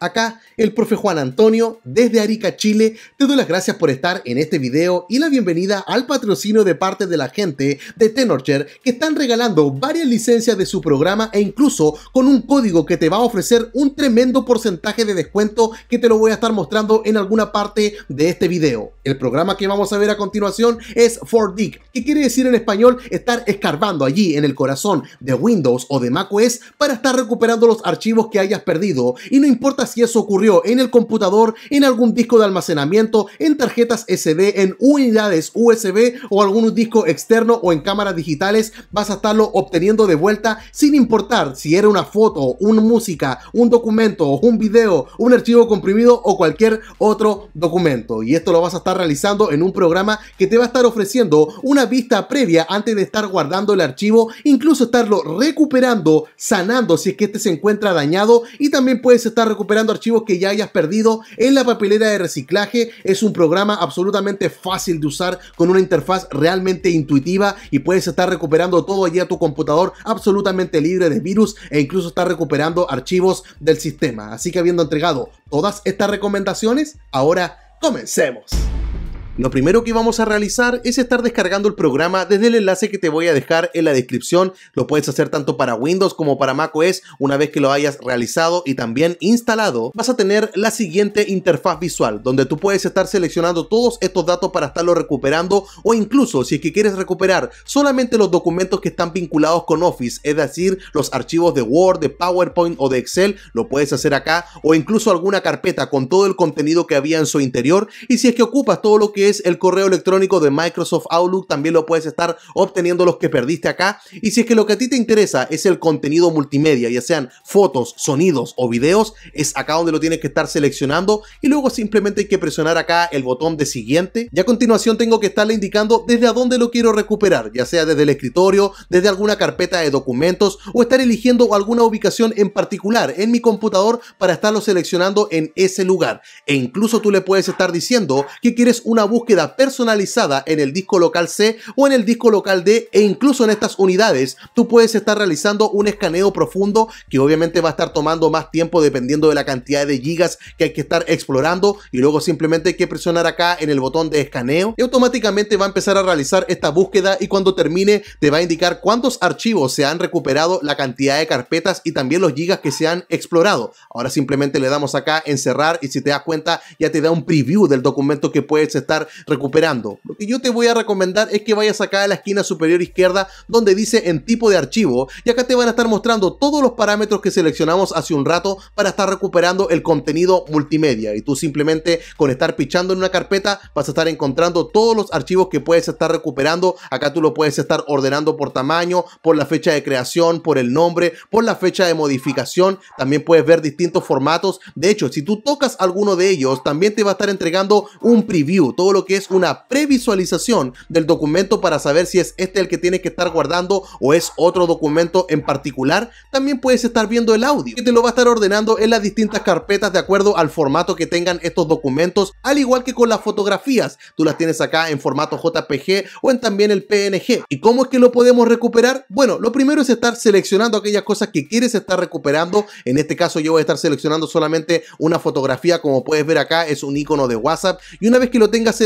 Acá el profe Juan Antonio desde Arica, Chile. Te doy las gracias por estar en este video y la bienvenida al patrocinio de parte de la gente de Tenorshare que están regalando varias licencias de su programa e incluso con un código que te va a ofrecer un tremendo porcentaje de descuento que te lo voy a estar mostrando en alguna parte de este video. El programa que vamos a ver a continuación es 4 que quiere decir en español estar escarbando allí en el corazón de Windows o de macOS para estar recuperando los archivos que hayas perdido y no importa si eso ocurrió en el computador, en algún disco de almacenamiento, en tarjetas SD, en unidades USB o algún disco externo o en cámaras digitales, vas a estarlo obteniendo de vuelta sin importar si era una foto, una música, un documento, un video, un archivo comprimido o cualquier otro documento. Y esto lo vas a estar realizando en un programa que te va a estar ofreciendo una vista previa antes de estar guardando el archivo, incluso estarlo recuperando, sanando si es que este se encuentra dañado y también puedes estar recuperando archivos que ya hayas perdido en la papelera de reciclaje. Es un programa absolutamente fácil de usar con una interfaz realmente intuitiva y puedes estar recuperando todo allí a tu computador absolutamente libre de virus e incluso estar recuperando archivos del sistema. Así que habiendo entregado todas estas recomendaciones, ahora comencemos. Lo primero que vamos a realizar es estar descargando el programa desde el enlace que te voy a dejar en la descripción. Lo puedes hacer tanto para Windows como para macOS una vez que lo hayas realizado y también instalado. Vas a tener la siguiente interfaz visual donde tú puedes estar seleccionando todos estos datos para estarlo recuperando o incluso si es que quieres recuperar solamente los documentos que están vinculados con Office, es decir, los archivos de Word, de PowerPoint o de Excel, lo puedes hacer acá o incluso alguna carpeta con todo el contenido que había en su interior y si es que ocupas todo lo que es el correo electrónico de Microsoft Outlook, también lo puedes estar obteniendo los que perdiste acá. Y si es que lo que a ti te interesa es el contenido multimedia, ya sean fotos, sonidos o videos, es acá donde lo tienes que estar seleccionando y luego simplemente hay que presionar acá el botón de siguiente. Y a continuación tengo que estarle indicando desde a dónde lo quiero recuperar, ya sea desde el escritorio, desde alguna carpeta de documentos o estar eligiendo alguna ubicación en particular en mi computador para estarlo seleccionando en ese lugar. E incluso tú le puedes estar diciendo que quieres una búsqueda personalizada en el disco local C o en el disco local D e incluso en estas unidades tú puedes estar realizando un escaneo profundo que obviamente va a estar tomando más tiempo dependiendo de la cantidad de gigas que hay que estar explorando y luego simplemente hay que presionar acá en el botón de escaneo y automáticamente va a empezar a realizar esta búsqueda y cuando termine te va a indicar cuántos archivos se han recuperado, la cantidad de carpetas y también los gigas que se han explorado. Ahora simplemente le damos acá en cerrar y si te das cuenta ya te da un preview del documento que puedes estar recuperando. Lo que yo te voy a recomendar es que vayas acá a la esquina superior izquierda donde dice en tipo de archivo y acá te van a estar mostrando todos los parámetros que seleccionamos hace un rato para estar recuperando el contenido multimedia y tú simplemente con estar pichando en una carpeta vas a estar encontrando todos los archivos que puedes estar recuperando. Acá tú lo puedes estar ordenando por tamaño, por la fecha de creación, por el nombre, por la fecha de modificación. También puedes ver distintos formatos. De hecho, si tú tocas alguno de ellos, también te va a estar entregando un preview, lo que es una previsualización del documento para saber si es este el que tiene que estar guardando o es otro documento en particular, también puedes estar viendo el audio, y te lo va a estar ordenando en las distintas carpetas de acuerdo al formato que tengan estos documentos, al igual que con las fotografías, tú las tienes acá en formato JPG o en también el PNG. ¿Y cómo es que lo podemos recuperar? Bueno, lo primero es estar seleccionando aquellas cosas que quieres estar recuperando, en este caso yo voy a estar seleccionando solamente una fotografía, como puedes ver acá es un icono de WhatsApp, y una vez que lo tengas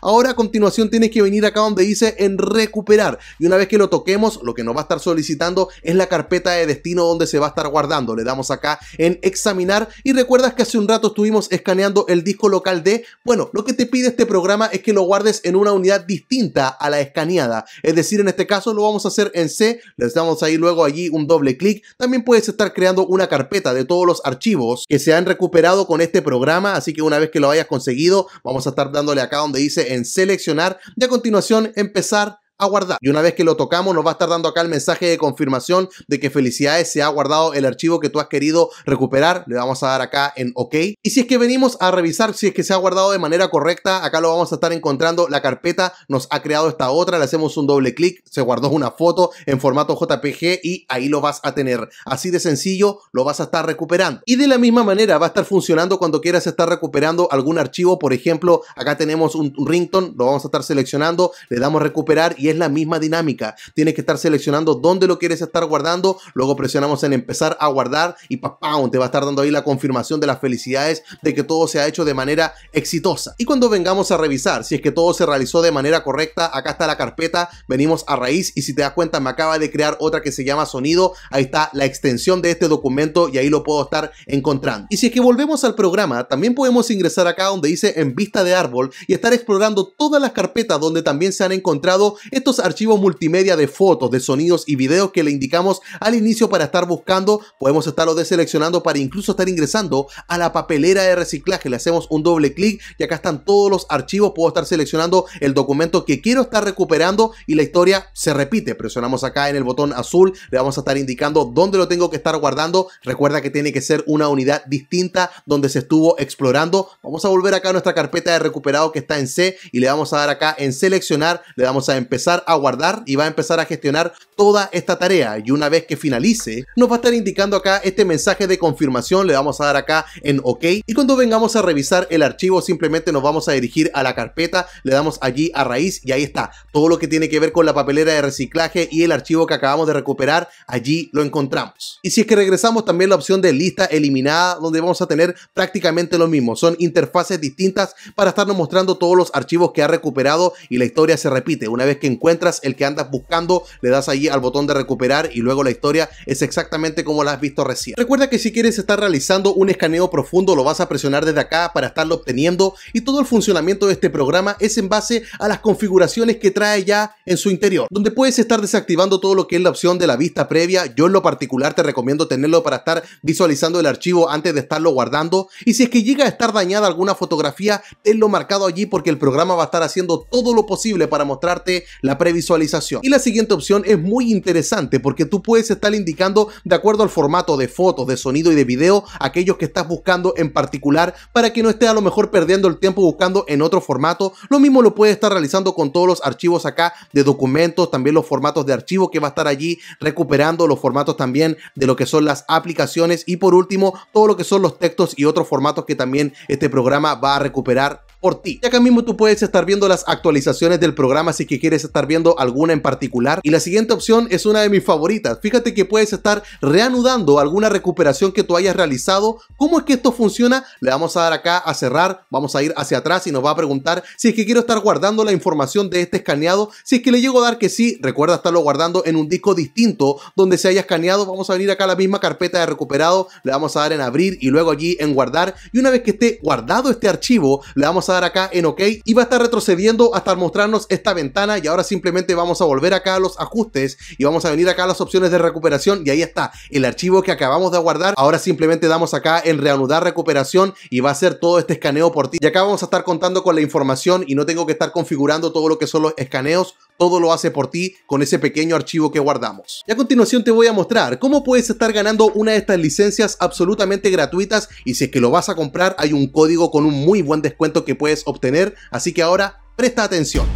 ahora a continuación tienes que venir acá donde dice en recuperar. Y una vez que lo toquemos, lo que nos va a estar solicitando es la carpeta de destino donde se va a estar guardando. Le damos acá en examinar y recuerdas que hace un rato estuvimos escaneando el disco local de, bueno, lo que te pide este programa es que lo guardes en una unidad distinta a la escaneada. Es decir, en este caso lo vamos a hacer en C, le damos ahí luego allí un doble clic. También puedes estar creando una carpeta de todos los archivos que se han recuperado con este programa, así que una vez que lo hayas conseguido, vamos a estar dando acá donde dice en seleccionar y a continuación empezar guardar. Y una vez que lo tocamos, nos va a estar dando acá el mensaje de confirmación de que felicidades, se ha guardado el archivo que tú has querido recuperar. Le vamos a dar acá en OK. Y si es que venimos a revisar si es que se ha guardado de manera correcta, acá lo vamos a estar encontrando. La carpeta nos ha creado esta otra, le hacemos un doble clic, se guardó una foto en formato JPG y ahí lo vas a tener. Así de sencillo, lo vas a estar recuperando. Y de la misma manera va a estar funcionando cuando quieras estar recuperando algún archivo. Por ejemplo, acá tenemos un ringtone, lo vamos a estar seleccionando, le damos recuperar y es la misma dinámica. Tienes que estar seleccionando dónde lo quieres estar guardando, luego presionamos en empezar a guardar y pa te va a estar dando ahí la confirmación de las felicidades de que todo se ha hecho de manera exitosa. Y cuando vengamos a revisar si es que todo se realizó de manera correcta, acá está la carpeta, venimos a raíz y si te das cuenta me acaba de crear otra que se llama sonido, ahí está la extensión de este documento y ahí lo puedo estar encontrando. Y si es que volvemos al programa, también podemos ingresar acá donde dice en vista de árbol y estar explorando todas las carpetas donde también se han encontrado estos archivos multimedia de fotos, de sonidos y videos que le indicamos al inicio para estar buscando, podemos estarlo deseleccionando para incluso estar ingresando a la papelera de reciclaje. Le hacemos un doble clic y acá están todos los archivos. Puedo estar seleccionando el documento que quiero estar recuperando y la historia se repite. Presionamos acá en el botón azul, le vamos a estar indicando dónde lo tengo que estar guardando. Recuerda que tiene que ser una unidad distinta donde se estuvo explorando. Vamos a volver acá a nuestra carpeta de recuperado que está en C y le vamos a dar acá en seleccionar, le vamos a empezar a guardar y va a empezar a gestionar toda esta tarea. Y una vez que finalice, nos va a estar indicando acá este mensaje de confirmación, le vamos a dar acá en OK. Y cuando vengamos a revisar el archivo, simplemente nos vamos a dirigir a la carpeta, le damos allí a raíz y ahí está. Todo lo que tiene que ver con la papelera de reciclaje y el archivo que acabamos de recuperar, allí lo encontramos. Y si es que regresamos también la opción de lista eliminada, donde vamos a tener prácticamente lo mismo. Son interfaces distintas para estarnos mostrando todos los archivos que ha recuperado y la historia se repite. Una vez que encuentras el que andas buscando, le das allí al botón de recuperar y luego la historia es exactamente como la has visto recién. Recuerda que si quieres estar realizando un escaneo profundo lo vas a presionar desde acá para estarlo obteniendo y todo el funcionamiento de este programa es en base a las configuraciones que trae ya en su interior, donde puedes estar desactivando todo lo que es la opción de la vista previa. Yo en lo particular te recomiendo tenerlo para estar visualizando el archivo antes de estarlo guardando y si es que llega a estar dañada alguna fotografía, tenlo marcado allí porque el programa va a estar haciendo todo lo posible para mostrarte la previsualización. Y la siguiente opción es muy interesante porque tú puedes estar indicando de acuerdo al formato de fotos, de sonido y de video aquellos que estás buscando en particular para que no esté a lo mejor perdiendo el tiempo buscando en otro formato. Lo mismo lo puedes estar realizando con todos los archivos acá de documentos, también los formatos de archivo que va a estar allí recuperando los formatos también de lo que son las aplicaciones y por último todo lo que son los textos y otros formatos que también este programa va a recuperar por ti. Ya que mismo tú puedes estar viendo las actualizaciones del programa si que quieres estar viendo alguna en particular. Y la siguiente opción es una de mis favoritas. Fíjate que puedes estar reanudando alguna recuperación que tú hayas realizado. ¿Cómo es que esto funciona? Le vamos a dar acá a cerrar, vamos a ir hacia atrás y nos va a preguntar si es que quiero estar guardando la información de este escaneado. Si es que le llego a dar que sí, recuerda estarlo guardando en un disco distinto donde se haya escaneado. Vamos a venir acá a la misma carpeta de recuperado, le vamos a dar en abrir y luego allí en guardar. Y una vez que esté guardado este archivo, le vamos a dar acá en OK y va a estar retrocediendo hasta mostrarnos esta ventana y ahora simplemente vamos a volver acá a los ajustes y vamos a venir acá a las opciones de recuperación y ahí está el archivo que acabamos de guardar. Ahora simplemente damos acá en reanudar recuperación y va a hacer todo este escaneo por ti. Y acá vamos a estar contando con la información y no tengo que estar configurando todo lo que son los escaneos todo lo hace por ti con ese pequeño archivo que guardamos. Y a continuación te voy a mostrar cómo puedes estar ganando una de estas licencias absolutamente gratuitas y si es que lo vas a comprar hay un código con un muy buen descuento que puedes obtener, así que ahora presta atención.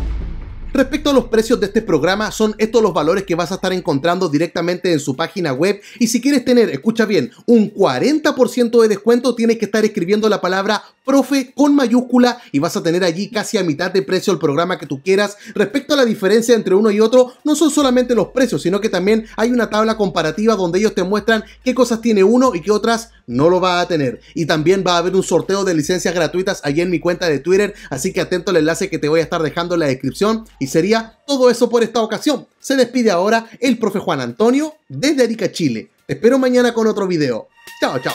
Respecto a los precios de este programa, son estos los valores que vas a estar encontrando directamente en su página web. Y si quieres tener, escucha bien, un 40% de descuento, tienes que estar escribiendo la palabra profe con mayúscula y vas a tener allí casi a mitad de precio el programa que tú quieras. Respecto a la diferencia entre uno y otro, no son solamente los precios, sino que también hay una tabla comparativa donde ellos te muestran qué cosas tiene uno y qué otras no lo va a tener. Y también va a haber un sorteo de licencias gratuitas allí en mi cuenta de Twitter, así que atento al enlace que te voy a estar dejando en la descripción y sería todo eso por esta ocasión. Se despide ahora el profe Juan Antonio desde Arica, Chile. Te espero mañana con otro video. Chao, chao.